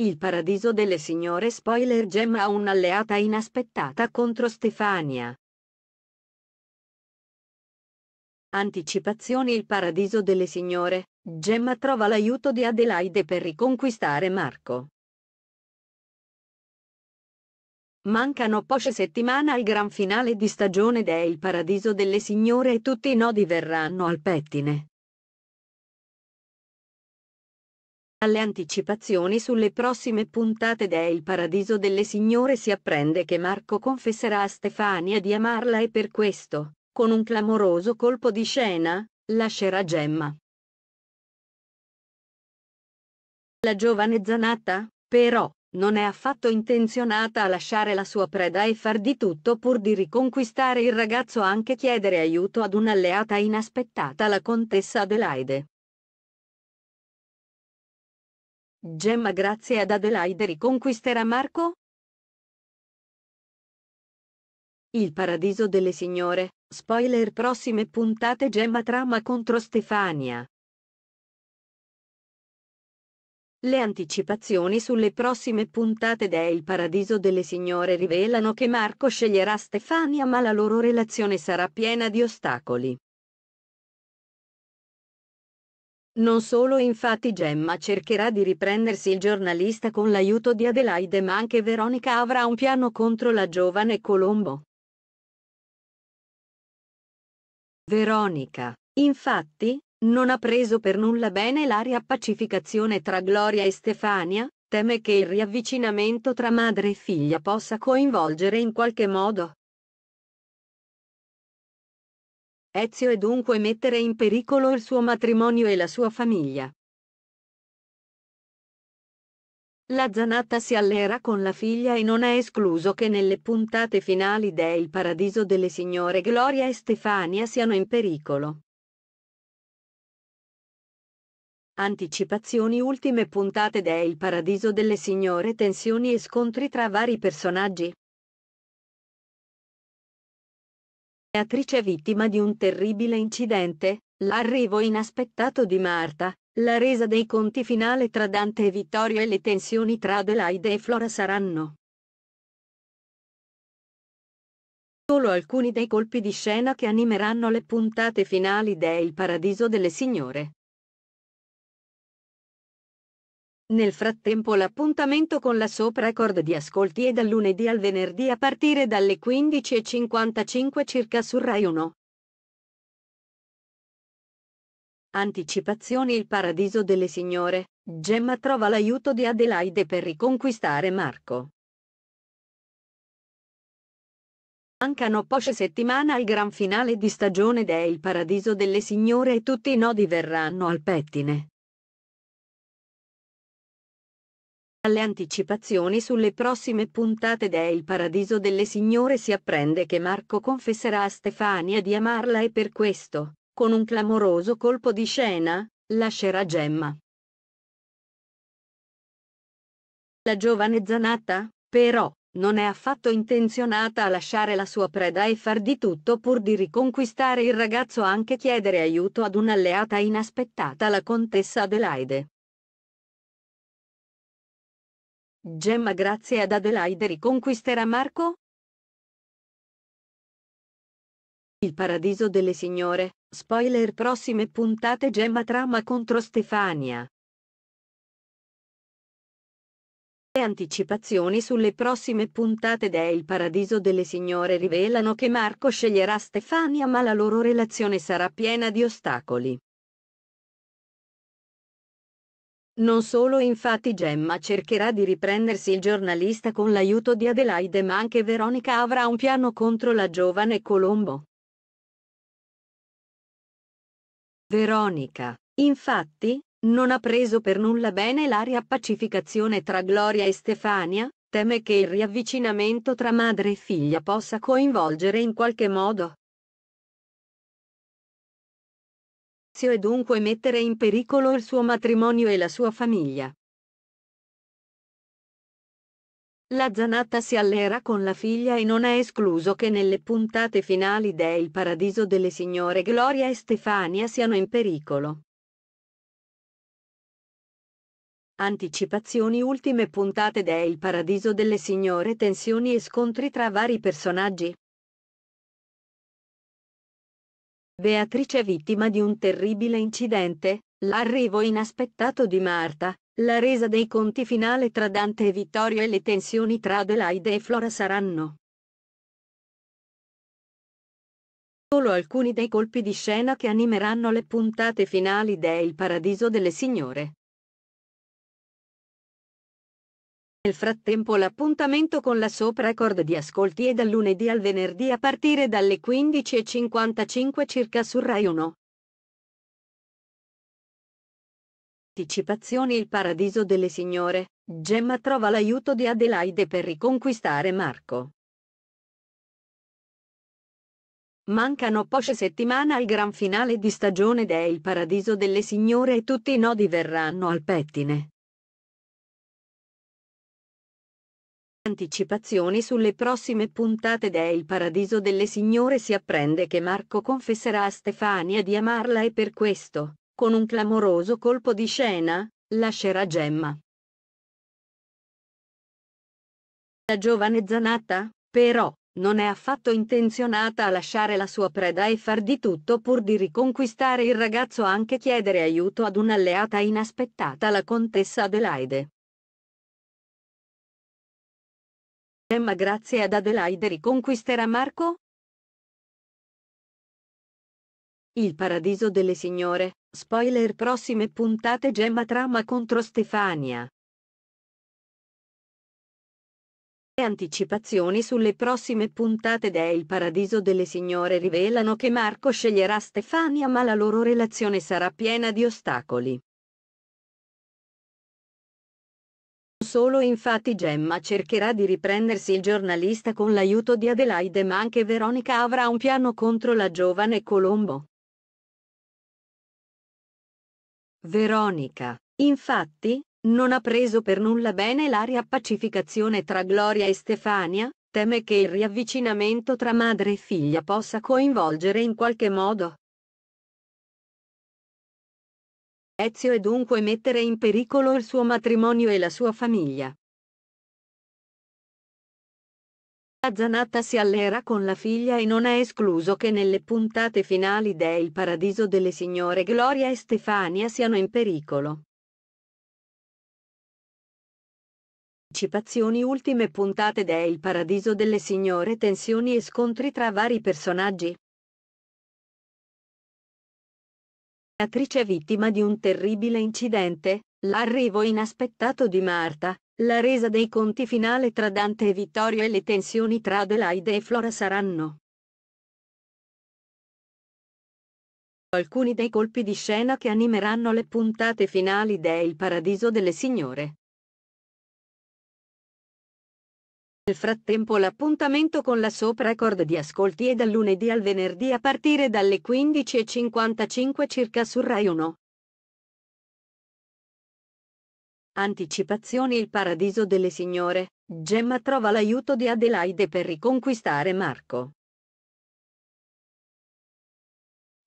Il paradiso delle signore spoiler gem ha un'alleata inaspettata contro Stefania. Anticipazioni Il paradiso delle signore, Gemma trova l'aiuto di Adelaide per riconquistare Marco. Mancano poche settimane al gran finale di stagione de Il paradiso delle signore e tutti i nodi verranno al pettine. Alle anticipazioni sulle prossime puntate de Il Paradiso delle Signore si apprende che Marco confesserà a Stefania di amarla e per questo, con un clamoroso colpo di scena, lascerà Gemma. La giovane Zanatta, però, non è affatto intenzionata a lasciare la sua preda e far di tutto pur di riconquistare il ragazzo anche chiedere aiuto ad un'alleata inaspettata la contessa Adelaide. Gemma grazie ad Adelaide riconquisterà Marco? Il paradiso delle signore, spoiler prossime puntate Gemma trama contro Stefania. Le anticipazioni sulle prossime puntate de Il Paradiso delle Signore rivelano che Marco sceglierà Stefania ma la loro relazione sarà piena di ostacoli. Non solo infatti Gemma cercherà di riprendersi il giornalista con l'aiuto di Adelaide ma anche Veronica avrà un piano contro la giovane Colombo. Veronica, infatti, non ha preso per nulla bene la riappacificazione tra Gloria e Stefania, teme che il riavvicinamento tra madre e figlia possa coinvolgere in qualche modo Ezio e dunque mettere in pericolo il suo matrimonio e la sua famiglia. La Zanatta si allera con la figlia e non è escluso che nelle puntate finali de Il Paradiso delle Signore Gloria e Stefania siano in pericolo. Anticipazioni ultime puntate de Il Paradiso delle Signore Tensioni e scontri tra vari personaggi. Beatrice vittima di un terribile incidente, l'arrivo inaspettato di Marta, la resa dei conti finale tra Dante e Vittorio e le tensioni tra Adelaide e Flora saranno solo alcuni dei colpi di scena che animeranno le puntate finali de Il Paradiso delle Signore. Nel frattempo l'appuntamento con la Sopra Accord di ascolti è dal lunedì al venerdì a partire dalle 15.55 circa su Rai 1. Anticipazioni Il paradiso delle signore. Gemma trova l'aiuto di Adelaide per riconquistare Marco. Mancano poche settimane al gran finale di stagione de Il paradiso delle signore e tutti i nodi verranno al pettine. Alle anticipazioni sulle prossime puntate de Il Paradiso delle Signore si apprende che Marco confesserà a Stefania di amarla e per questo, con un clamoroso colpo di scena, lascerà Gemma. La giovane Zanatta, però, non è affatto intenzionata a lasciare la sua preda e far di tutto pur di riconquistare il ragazzo anche chiedere aiuto ad un'alleata inaspettata la contessa Adelaide. Gemma grazie ad Adelaide riconquisterà Marco? Il paradiso delle signore, spoiler prossime puntate Gemma trama contro Stefania. Le anticipazioni sulle prossime puntate de Il Paradiso delle Signore rivelano che Marco sceglierà Stefania ma la loro relazione sarà piena di ostacoli. Non solo infatti Gemma cercherà di riprendersi il giornalista con l'aiuto di Adelaide ma anche Veronica avrà un piano contro la giovane Colombo. Veronica, infatti, non ha preso per nulla bene la riappacificazione tra Gloria e Stefania, teme che il riavvicinamento tra madre e figlia possa coinvolgere in qualche modo negozio e dunque mettere in pericolo il suo matrimonio e la sua famiglia. La Zanatta si allera con la figlia e non è escluso che nelle puntate finali de Il paradiso delle signore Gloria e Stefania siano in pericolo. Anticipazioni ultime puntate de Il paradiso delle signore Tensioni e scontri tra vari personaggi Beatrice vittima di un terribile incidente, l'arrivo inaspettato di Marta, la resa dei conti finale tra Dante e Vittorio e le tensioni tra Adelaide e Flora saranno solo alcuni dei colpi di scena che animeranno le puntate finali de Il Paradiso delle Signore. Nel frattempo l'appuntamento con la Sopra Record di ascolti è dal lunedì al venerdì a partire dalle 15.55 circa su Rai 1. Anticipazioni Il paradiso delle signore, Gemma trova l'aiuto di Adelaide per riconquistare Marco. Mancano poche settimane al gran finale di stagione de Il paradiso delle signore e tutti i nodi verranno al pettine. Anticipazioni sulle prossime puntate de Il Paradiso delle Signore si apprende che Marco confesserà a Stefania di amarla e per questo, con un clamoroso colpo di scena, lascerà Gemma. La giovane Zanatta, però, non è affatto intenzionata a lasciare la sua preda e far di tutto pur di riconquistare il ragazzo anche chiedere aiuto ad un'alleata inaspettata la contessa Adelaide. Emma grazie ad Adelaide riconquisterà Marco? Il paradiso delle signore, spoiler prossime puntate Gemma trama contro Stefania. Le anticipazioni sulle prossime puntate de Il paradiso delle signore rivelano che Marco sceglierà Stefania ma la loro relazione sarà piena di ostacoli. solo infatti Gemma cercherà di riprendersi il giornalista con l'aiuto di Adelaide ma anche Veronica avrà un piano contro la giovane Colombo. Veronica, infatti, non ha preso per nulla bene la riappacificazione tra Gloria e Stefania, teme che il riavvicinamento tra madre e figlia possa coinvolgere in qualche modo Ezio e dunque mettere in pericolo il suo matrimonio e la sua famiglia. Zanatta si allera con la figlia e non è escluso che nelle puntate finali de Il Paradiso delle Signore Gloria e Stefania siano in pericolo. Anticipazioni ultime puntate de Il Paradiso delle Signore Tensioni e scontri tra vari personaggi. Attrice vittima di un terribile incidente, l'arrivo inaspettato di Marta, la resa dei conti finale tra Dante e Vittorio e le tensioni tra Adelaide e Flora saranno. Alcuni dei colpi di scena che animeranno le puntate finali de Il Paradiso delle Signore. Nel frattempo l'appuntamento con la Soap Record di ascolti è dal lunedì al venerdì a partire dalle 15.55 circa su Rai 1. Anticipazioni Il paradiso delle signore. Gemma trova l'aiuto di Adelaide per riconquistare Marco.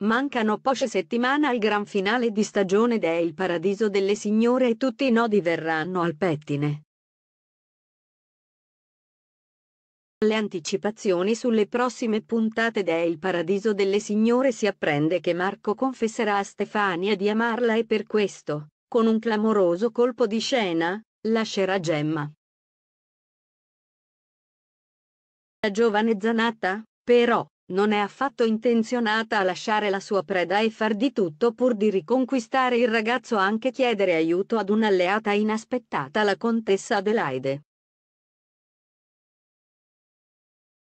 Mancano poche settimane al gran finale di stagione de Il Paradiso delle Signore e tutti i nodi verranno al pettine. Le anticipazioni sulle prossime puntate de Il Paradiso delle Signore si apprende che Marco confesserà a Stefania di amarla e per questo, con un clamoroso colpo di scena, lascerà Gemma. La giovane Zanatta, però, non è affatto intenzionata a lasciare la sua preda e far di tutto pur di riconquistare il ragazzo anche chiedere aiuto ad un'alleata inaspettata la contessa Adelaide.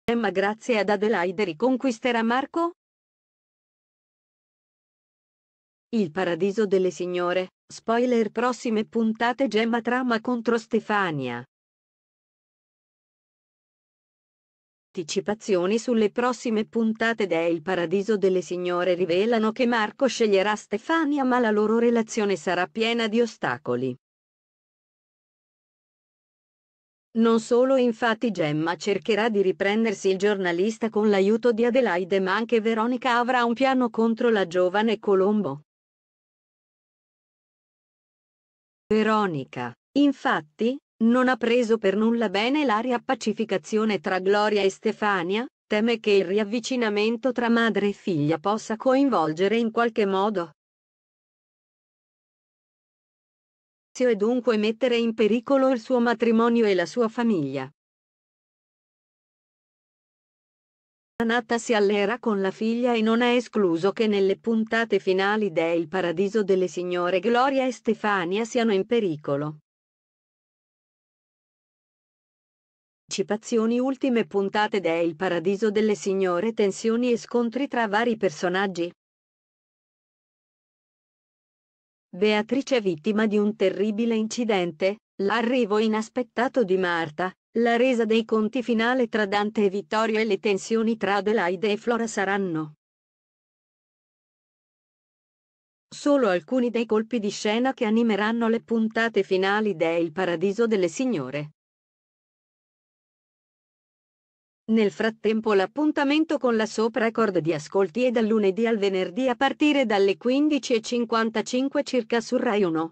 Emma grazie ad Adelaide riconquisterà Marco? Il paradiso delle signore, spoiler prossime puntate Gemma trama contro Stefania. Anticipazioni sulle prossime puntate de Il paradiso delle signore rivelano che Marco sceglierà Stefania ma la loro relazione sarà piena di ostacoli. Non solo infatti Gemma cercherà di riprendersi il giornalista con l'aiuto di Adelaide ma anche Veronica avrà un piano contro la giovane Colombo. Veronica, infatti, non ha preso per nulla bene la riappacificazione tra Gloria e Stefania, teme che il riavvicinamento tra madre e figlia possa coinvolgere in qualche modo Ezio e dunque mettere in pericolo il suo matrimonio e la sua famiglia. Anatta si allera con la figlia e non è escluso che nelle puntate finali de Il paradiso delle signore Gloria e Stefania siano in pericolo. Anticipazioni ultime puntate de Il paradiso delle signore Tensioni e scontri tra vari personaggi Beatrice vittima di un terribile incidente, l'arrivo inaspettato di Marta, la resa dei conti finale tra Dante e Vittorio e le tensioni tra Adelaide e Flora saranno solo alcuni dei colpi di scena che animeranno le puntate finali de Il Paradiso delle Signore. Nel frattempo l'appuntamento con la Sopra Record di ascolti è dal lunedì al venerdì a partire dalle 15.55 circa su Rai 1.